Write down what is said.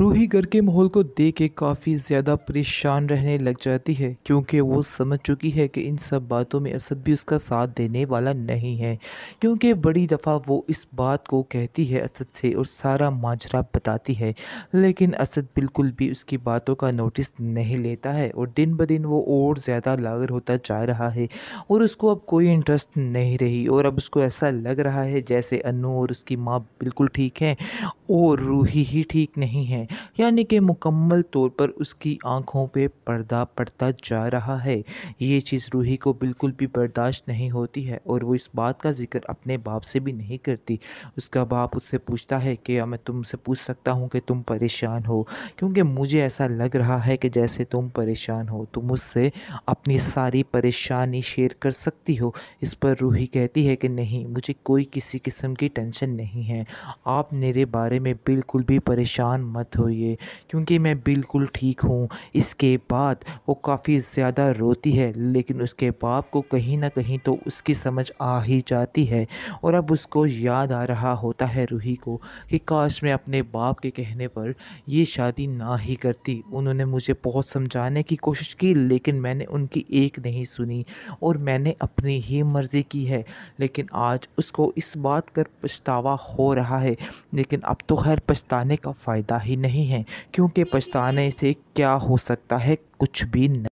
रूही घर के माहौल को देख के काफ़ी ज़्यादा परेशान रहने लग जाती है क्योंकि वो समझ चुकी है कि इन सब बातों में असद भी उसका साथ देने वाला नहीं है क्योंकि बड़ी दफ़ा वो इस बात को कहती है असद से और सारा माजरा बताती है लेकिन असद बिल्कुल भी उसकी बातों का नोटिस नहीं लेता है और दिन ब दिन वो और ज़्यादा लागर होता जा रहा है और उसको अब कोई इंटरेस्ट नहीं रही और अब उसको ऐसा लग रहा है जैसे अनु और उसकी माँ बिल्कुल ठीक हैं और रूही ही ठीक नहीं है यानी कि मुकम्मल तौर पर उसकी आँखों पे पर्दा पड़ता जा रहा है ये चीज़ रूही को बिल्कुल भी बर्दाश्त नहीं होती है और वो इस बात का जिक्र अपने बाप से भी नहीं करती उसका बाप उससे पूछता है कि मैं तुमसे पूछ सकता हूँ कि तुम परेशान हो क्योंकि मुझे ऐसा लग रहा है कि जैसे तुम परेशान हो तुम उससे अपनी सारी परेशानी शेयर कर सकती हो इस पर रूही कहती है कि नहीं मुझे कोई किसी किस्म की टेंशन नहीं है आप मेरे बारे में बिल्कुल भी परेशान मत होइए चाहिए क्योंकि मैं बिल्कुल ठीक हूँ इसके बाद वो काफ़ी ज़्यादा रोती है लेकिन उसके बाप को कहीं ना कहीं तो उसकी समझ आ ही जाती है और अब उसको याद आ रहा होता है रूही को कि काश मैं अपने बाप के कहने पर ये शादी ना ही करती उन्होंने मुझे बहुत समझाने की कोशिश की लेकिन मैंने उनकी एक नहीं सुनी और मैंने अपनी ही मर्ज़ी की है लेकिन आज उसको इस बात पर पछतावा हो रहा है लेकिन अब तो खैर पछताने का फ़ायदा ही नहीं है हैं क्योंकि पछताने से क्या हो सकता है कुछ भी नहीं